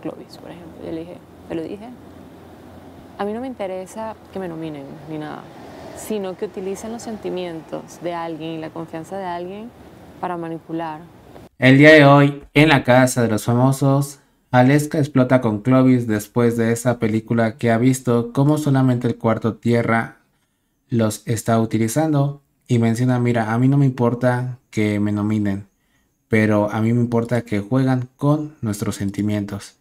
Clovis, por ejemplo. Yo le dije, te lo dije, a mí no me interesa que me nominen ni nada, sino que utilicen los sentimientos de alguien y la confianza de alguien para manipular. El día de hoy, en la casa de los famosos, Aleska explota con Clovis después de esa película que ha visto cómo solamente el cuarto tierra los está utilizando y menciona, mira, a mí no me importa que me nominen, pero a mí me importa que juegan con nuestros sentimientos.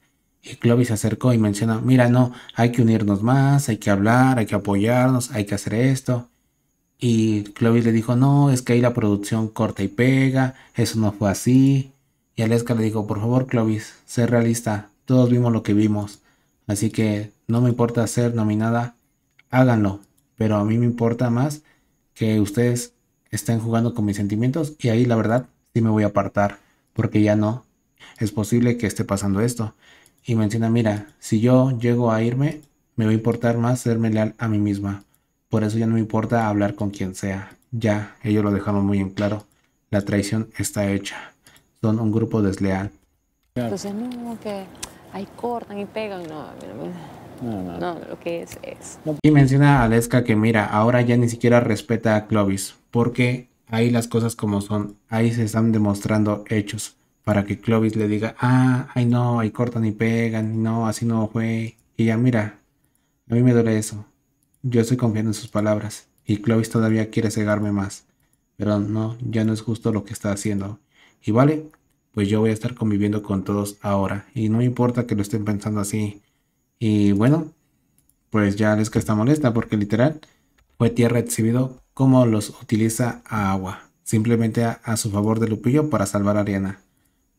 Y Clovis se acercó y mencionó, mira, no, hay que unirnos más, hay que hablar, hay que apoyarnos, hay que hacer esto. Y Clovis le dijo, no, es que ahí la producción corta y pega, eso no fue así. Y Aleska le dijo, por favor Clovis, sé realista, todos vimos lo que vimos, así que no me importa ser nominada, háganlo, pero a mí me importa más que ustedes estén jugando con mis sentimientos y ahí la verdad sí me voy a apartar, porque ya no es posible que esté pasando esto y menciona, mira, si yo llego a irme, me va a importar más serme leal a mí misma. Por eso ya no me importa hablar con quien sea. Ya, ellos lo dejaron muy en claro. La traición está hecha. Son un grupo desleal. Entonces, no, que ahí cortan y pegan. No, no, no. no lo que es es. Y menciona a Aleska que mira, ahora ya ni siquiera respeta a Clovis, porque ahí las cosas como son, ahí se están demostrando hechos para que Clovis le diga, ah, ay no, ahí cortan y pegan, no, así no fue. Y ya, mira, a mí me duele eso. Yo estoy confiando en sus palabras, y Clovis todavía quiere cegarme más. Pero no, ya no es justo lo que está haciendo. Y vale, pues yo voy a estar conviviendo con todos ahora, y no me importa que lo estén pensando así. Y bueno, pues ya les que está molesta, porque literal fue tierra exhibido como los utiliza a agua, simplemente a su favor de Lupillo para salvar a Ariana.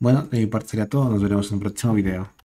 Bueno, de mi parte sería todo. Nos veremos en un próximo video.